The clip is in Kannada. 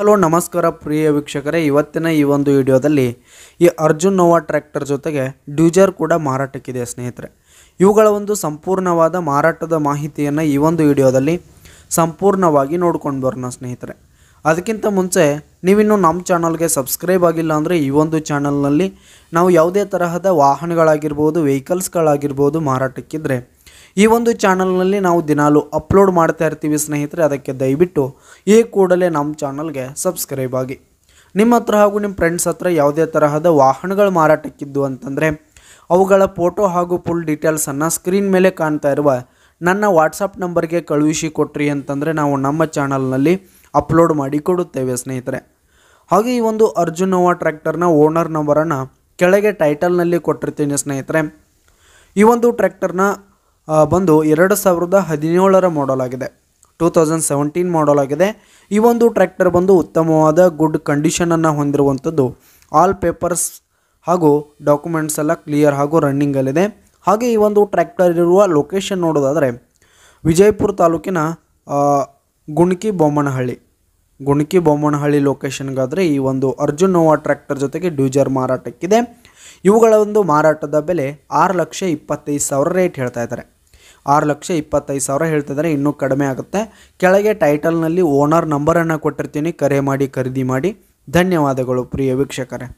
ಹಲೋ ನಮಸ್ಕಾರ ಪ್ರಿಯ ವೀಕ್ಷಕರೇ ಇವತ್ತಿನ ಈ ಒಂದು ವಿಡಿಯೋದಲ್ಲಿ ಈ ಅರ್ಜುನ್ ನೋವಾ ಟ್ರ್ಯಾಕ್ಟರ್ ಜೊತೆಗೆ ಡ್ಯೂಜರ್ ಕೂಡ ಮಾರಾಟಕ್ಕಿದೆ ಸ್ನೇಹಿತರೆ ಇವುಗಳ ಒಂದು ಸಂಪೂರ್ಣವಾದ ಮಾರಾಟದ ಮಾಹಿತಿಯನ್ನು ಈ ಒಂದು ವಿಡಿಯೋದಲ್ಲಿ ಸಂಪೂರ್ಣವಾಗಿ ನೋಡ್ಕೊಂಡು ಬರೋಣ ಸ್ನೇಹಿತರೆ ಅದಕ್ಕಿಂತ ಮುಂಚೆ ನೀವಿನ್ನೂ ನಮ್ಮ ಚಾನಲ್ಗೆ ಸಬ್ಸ್ಕ್ರೈಬ್ ಆಗಿಲ್ಲ ಅಂದರೆ ಈ ಒಂದು ಚಾನಲ್ನಲ್ಲಿ ನಾವು ಯಾವುದೇ ತರಹದ ವಾಹನಗಳಾಗಿರ್ಬೋದು ವೆಹಿಕಲ್ಸ್ಗಳಾಗಿರ್ಬೋದು ಮಾರಾಟಕ್ಕಿದ್ರೆ ಈ ಒಂದು ಚಾನಲ್ನಲ್ಲಿ ನಾವು ದಿನಾಲು ಅಪ್ಲೋಡ್ ಮಾಡ್ತಾ ಇರ್ತೀವಿ ಸ್ನೇಹಿತರೆ ಅದಕ್ಕೆ ದಯವಿಟ್ಟು ಈ ಕೂಡಲೇ ನಮ್ಮ ಚಾನಲ್ಗೆ ಸಬ್ಸ್ಕ್ರೈಬ್ ಆಗಿ ನಿಮ್ಮ ಹತ್ರ ಹಾಗೂ ನಿಮ್ಮ ಫ್ರೆಂಡ್ಸ್ ಹತ್ರ ಯಾವುದೇ ತರಹದ ವಾಹನಗಳು ಮಾರಾಟಕ್ಕಿದ್ದು ಅಂತಂದರೆ ಅವುಗಳ ಫೋಟೋ ಹಾಗೂ ಫುಲ್ ಡೀಟೇಲ್ಸನ್ನು ಸ್ಕ್ರೀನ್ ಮೇಲೆ ಕಾಣ್ತಾ ಇರುವ ನನ್ನ ವಾಟ್ಸಪ್ ನಂಬರ್ಗೆ ಕಳುಹಿಸಿ ಕೊಟ್ರಿ ಅಂತಂದರೆ ನಾವು ನಮ್ಮ ಚಾನಲ್ನಲ್ಲಿ ಅಪ್ಲೋಡ್ ಮಾಡಿ ಕೊಡುತ್ತೇವೆ ಸ್ನೇಹಿತರೆ ಹಾಗೆ ಈ ಒಂದು ಅರ್ಜುನೋವಾ ಟ್ರ್ಯಾಕ್ಟರ್ನ ಓನರ್ ನಂಬರನ್ನು ಕೆಳಗೆ ಟೈಟಲ್ನಲ್ಲಿ ಕೊಟ್ಟಿರ್ತೀನಿ ಸ್ನೇಹಿತರೆ ಈ ಒಂದು ಟ್ರ್ಯಾಕ್ಟರ್ನ ಬಂದು ಎರಡು ಸಾವಿರದ ಹದಿನೇಳರ ಮಾಡಲ್ ಆಗಿದೆ ಟೂ ತೌಸಂಡ್ ಸೆವೆಂಟೀನ್ ಮಾಡಲ್ ಆಗಿದೆ ಈ ಒಂದು ಟ್ರ್ಯಾಕ್ಟರ್ ಬಂದು ಉತ್ತಮವಾದ ಗುಡ್ ಕಂಡೀಷನನ್ನು ಹೊಂದಿರುವಂಥದ್ದು ಆಲ್ ಪೇಪರ್ಸ್ ಹಾಗೂ ಡಾಕ್ಯುಮೆಂಟ್ಸ್ ಎಲ್ಲ ಕ್ಲಿಯರ್ ಹಾಗೂ ರನ್ನಿಂಗಲ್ಲಿದೆ ಹಾಗೆ ಈ ಒಂದು ಟ್ರ್ಯಾಕ್ಟರ್ ಇರುವ ಲೊಕೇಶನ್ ನೋಡೋದಾದರೆ ವಿಜಯಪುರ ತಾಲೂಕಿನ ಗುಣಕಿ ಬೊಮ್ಮನಹಳ್ಳಿ ಗುಣಕಿ ಬೊಮ್ಮನಹಳ್ಳಿ ಲೊಕೇಶನ್ಗಾದರೆ ಈ ಒಂದು ಅರ್ಜುನ್ ನೋವಾ ಟ್ರ್ಯಾಕ್ಟರ್ ಜೊತೆಗೆ ಡ್ಯೂಜರ್ ಮಾರಾಟಕ್ಕಿದೆ ಇವುಗಳ ಒಂದು ಮಾರಾಟದ ಬೆಲೆ ಆರು ಲಕ್ಷ ಇಪ್ಪತ್ತೈದು ಸಾವಿರ ರೇಟ್ ಹೇಳ್ತಾ ಇದ್ದಾರೆ ಆರು ಲಕ್ಷ ಇಪ್ಪತ್ತೈದು ಸಾವಿರ ಹೇಳ್ತಿದ್ದಾರೆ ಇನ್ನೂ ಕಡಿಮೆ ಆಗುತ್ತೆ ಕೆಳಗೆ ಟೈಟಲ್ನಲ್ಲಿ ಓನರ್ ನಂಬರನ್ನು ಕೊಟ್ಟಿರ್ತೀನಿ ಕರೆ ಮಾಡಿ ಖರೀದಿ ಮಾಡಿ ಧನ್ಯವಾದಗಳು ಪ್ರಿಯ ವೀಕ್ಷಕರೇ